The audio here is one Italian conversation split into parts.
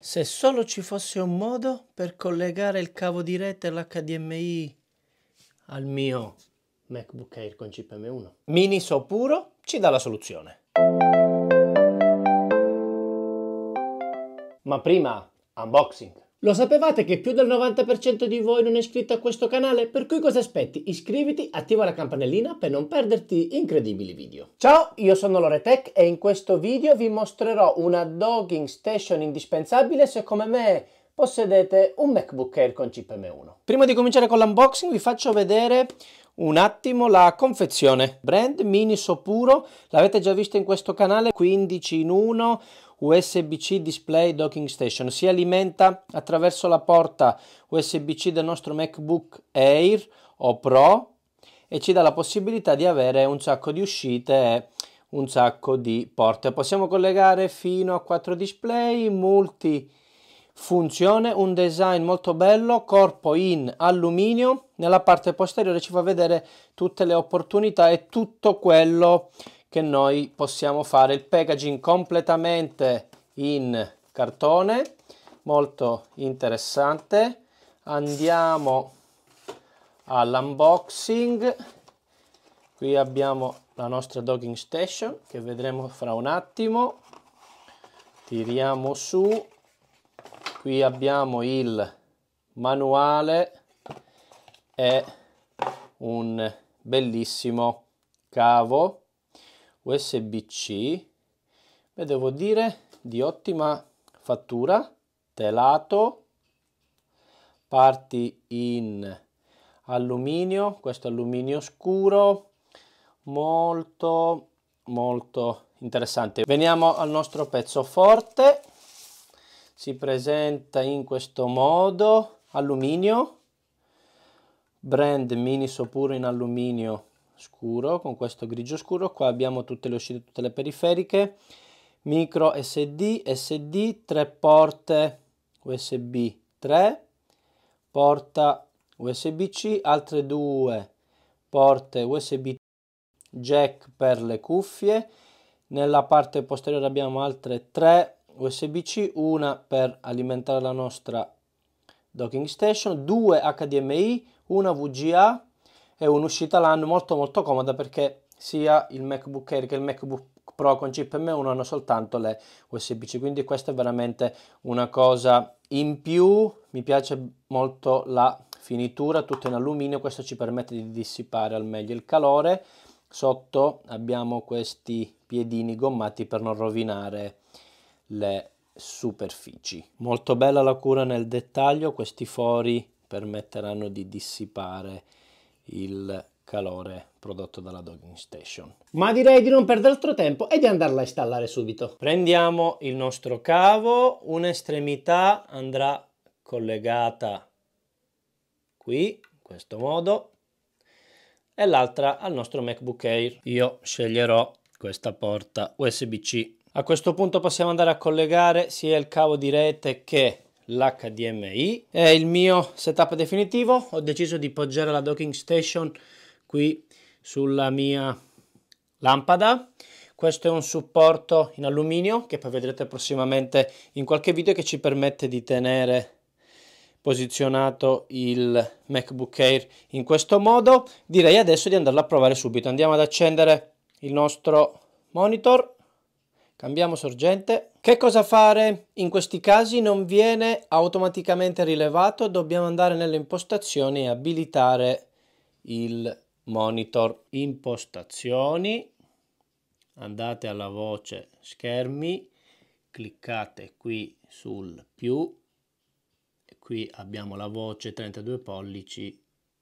Se solo ci fosse un modo per collegare il cavo di rete all'HDMI al mio MacBook Air con chip M1. Miniso Puro ci dà la soluzione. Ma prima, unboxing. Lo sapevate che più del 90% di voi non è iscritto a questo canale? Per cui cosa aspetti? Iscriviti, attiva la campanellina per non perderti incredibili video. Ciao, io sono Loretech e in questo video vi mostrerò una dogging station indispensabile se come me possedete un MacBook Air con chip M1. Prima di cominciare con l'unboxing vi faccio vedere un attimo la confezione. Brand Mini Sopuro, l'avete già visto in questo canale, 15 in 1, USB-C Display Docking Station. Si alimenta attraverso la porta USB-C del nostro MacBook Air o Pro e ci dà la possibilità di avere un sacco di uscite e un sacco di porte. Possiamo collegare fino a 4 display multi funzione, un design molto bello, corpo in alluminio, nella parte posteriore ci fa vedere tutte le opportunità e tutto quello che noi possiamo fare il packaging completamente in cartone molto interessante andiamo all'unboxing qui abbiamo la nostra docking station che vedremo fra un attimo tiriamo su qui abbiamo il manuale e un bellissimo cavo USB-C, beh, devo dire di ottima fattura, telato, parti in alluminio, questo alluminio scuro, molto molto interessante. Veniamo al nostro pezzo forte, si presenta in questo modo, alluminio, brand Minis oppure in alluminio scuro con questo grigio scuro qua abbiamo tutte le uscite tutte le periferiche micro sd sd 3 porte usb 3 porta usb c altre due porte usb jack per le cuffie nella parte posteriore abbiamo altre 3 usb c una per alimentare la nostra docking station 2 hdmi una vga è un'uscita l'anno molto molto comoda perché sia il MacBook Air che il MacBook Pro con chip M1 hanno soltanto le USB-C, quindi questa è veramente una cosa in più. Mi piace molto la finitura, tutto in alluminio, questo ci permette di dissipare al meglio il calore. Sotto abbiamo questi piedini gommati per non rovinare le superfici. Molto bella la cura nel dettaglio, questi fori permetteranno di dissipare il calore prodotto dalla docking station. Ma direi di non perdere altro tempo e di andarla a installare subito. Prendiamo il nostro cavo, un'estremità andrà collegata qui, in questo modo, e l'altra al nostro MacBook Air. Io sceglierò questa porta USB-C. A questo punto possiamo andare a collegare sia il cavo di rete che l'HDMI. È il mio setup definitivo, ho deciso di poggiare la docking station qui sulla mia lampada. Questo è un supporto in alluminio che poi vedrete prossimamente in qualche video che ci permette di tenere posizionato il MacBook Air in questo modo. Direi adesso di andarlo a provare subito. Andiamo ad accendere il nostro monitor, cambiamo sorgente che cosa fare? In questi casi non viene automaticamente rilevato, dobbiamo andare nelle impostazioni e abilitare il monitor. Impostazioni, andate alla voce schermi, cliccate qui sul più, qui abbiamo la voce 32 pollici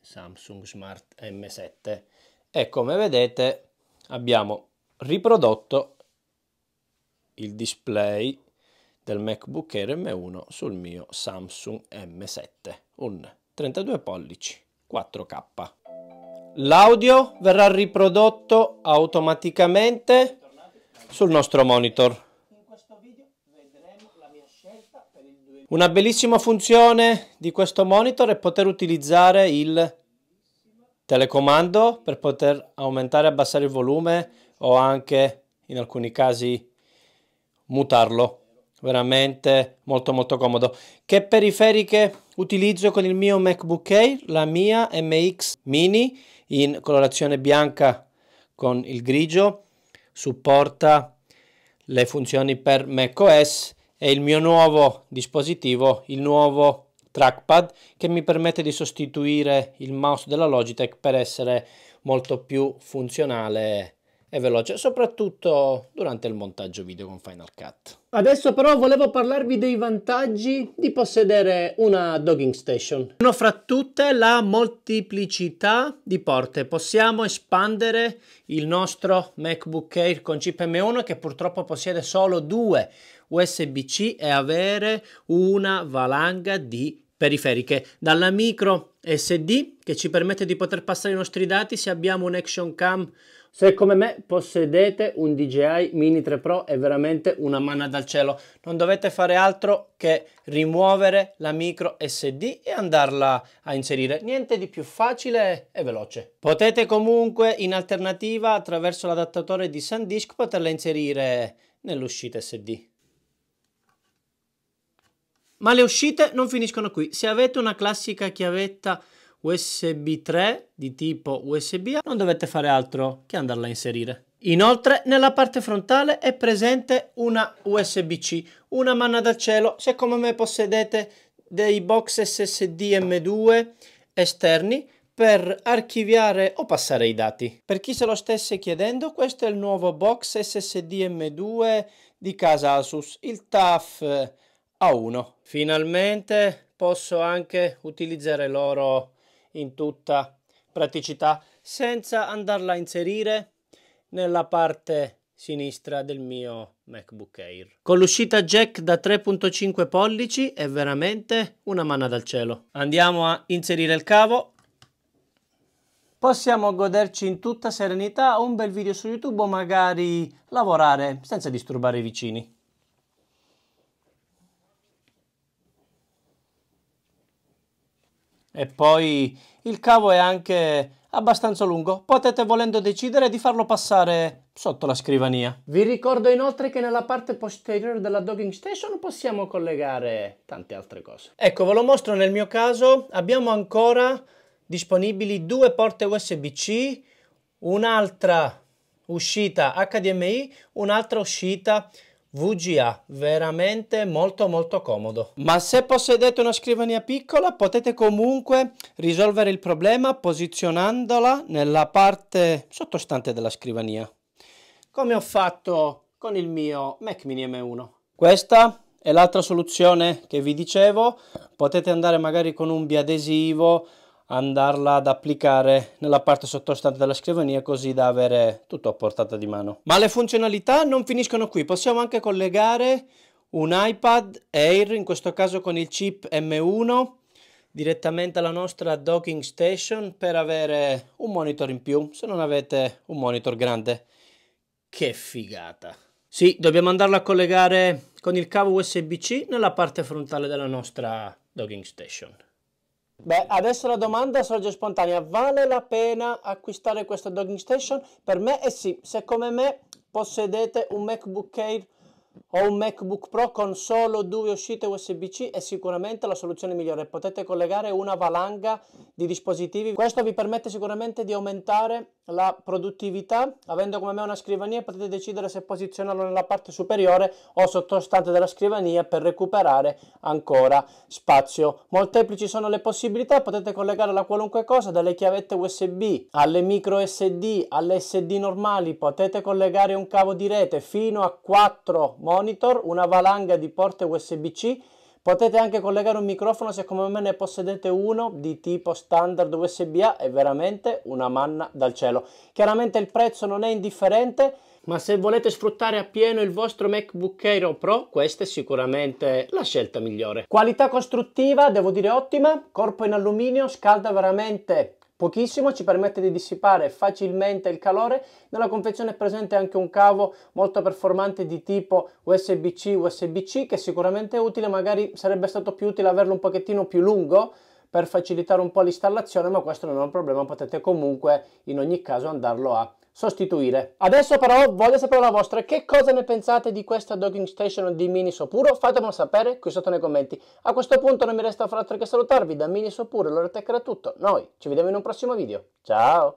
Samsung Smart M7 e come vedete abbiamo riprodotto il display del MacBook Air M1 sul mio Samsung M7, un 32 pollici 4K. L'audio verrà riprodotto automaticamente sul nostro monitor. Una bellissima funzione di questo monitor è poter utilizzare il telecomando per poter aumentare e abbassare il volume o anche in alcuni casi mutarlo veramente molto molto comodo che periferiche utilizzo con il mio macbook air la mia mx mini in colorazione bianca con il grigio supporta le funzioni per macOS e il mio nuovo dispositivo il nuovo trackpad che mi permette di sostituire il mouse della logitech per essere molto più funzionale e veloce, soprattutto durante il montaggio video con Final Cut. Adesso però volevo parlarvi dei vantaggi di possedere una dogging station. Uno fra tutte la molteplicità di porte. Possiamo espandere il nostro MacBook Air con chip M1 che purtroppo possiede solo due USB-C e avere una valanga di periferiche, dalla micro SD che ci permette di poter passare i nostri dati se abbiamo un action cam se come me possedete un DJI Mini 3 Pro è veramente una manna dal cielo. Non dovete fare altro che rimuovere la micro SD e andarla a inserire. Niente di più facile e veloce. Potete comunque in alternativa attraverso l'adattatore di SanDisk poterla inserire nell'uscita SD. Ma le uscite non finiscono qui. Se avete una classica chiavetta USB 3 di tipo USB-A, non dovete fare altro che andarla a inserire. Inoltre nella parte frontale è presente una USB-C, una manna da cielo se come me possedete dei box SSD M2 esterni per archiviare o passare i dati. Per chi se lo stesse chiedendo, questo è il nuovo box SSD M2 di casa Asus, il TAF A1. Finalmente posso anche utilizzare loro in tutta praticità senza andarla a inserire nella parte sinistra del mio MacBook Air. Con l'uscita jack da 3.5 pollici è veramente una manna dal cielo. Andiamo a inserire il cavo. Possiamo goderci in tutta serenità un bel video su YouTube o magari lavorare senza disturbare i vicini. E poi il cavo è anche abbastanza lungo, potete volendo decidere di farlo passare sotto la scrivania. Vi ricordo inoltre che nella parte posteriore della dogging station possiamo collegare tante altre cose. Ecco, ve lo mostro nel mio caso, abbiamo ancora disponibili due porte USB-C, un'altra uscita HDMI, un'altra uscita VGA, veramente molto molto comodo. Ma se possedete una scrivania piccola potete comunque risolvere il problema posizionandola nella parte sottostante della scrivania. Come ho fatto con il mio Mac Mini M1. Questa è l'altra soluzione che vi dicevo, potete andare magari con un biadesivo andarla ad applicare nella parte sottostante della scrivania così da avere tutto a portata di mano. Ma le funzionalità non finiscono qui, possiamo anche collegare un iPad Air, in questo caso con il chip M1, direttamente alla nostra docking station per avere un monitor in più, se non avete un monitor grande. Che figata! Sì, dobbiamo andarla a collegare con il cavo USB-C nella parte frontale della nostra docking station. Beh, adesso la domanda sorge spontanea. Vale la pena acquistare questa dogging station? Per me è eh sì. Se come me possedete un MacBook Air ho un MacBook Pro con solo due uscite USB-C è sicuramente la soluzione migliore. Potete collegare una valanga di dispositivi. Questo vi permette sicuramente di aumentare la produttività. Avendo come me una scrivania potete decidere se posizionarlo nella parte superiore o sottostante della scrivania per recuperare ancora spazio. Molteplici sono le possibilità, potete collegarla a qualunque cosa, dalle chiavette USB alle micro SD, alle SD normali, potete collegare un cavo di rete fino a 4 monitor, una valanga di porte USB-C. Potete anche collegare un microfono se come me ne possedete uno di tipo standard USB-A, è veramente una manna dal cielo. Chiaramente il prezzo non è indifferente, ma se volete sfruttare appieno il vostro MacBook Air Pro, questa è sicuramente la scelta migliore. Qualità costruttiva, devo dire ottima, corpo in alluminio, scalda veramente pochissimo, ci permette di dissipare facilmente il calore. Nella confezione è presente anche un cavo molto performante di tipo USB-C, USB-C che è sicuramente è utile, magari sarebbe stato più utile averlo un pochettino più lungo per facilitare un po' l'installazione, ma questo non è un problema, potete comunque in ogni caso andarlo a sostituire. Adesso però voglio sapere la vostra, che cosa ne pensate di questa dogging station di Mini Sopuro? Fatemelo sapere qui sotto nei commenti. A questo punto non mi resta altro che salutarvi da Mini Sopuro, l'ora tech era tutto. Noi ci vediamo in un prossimo video. Ciao!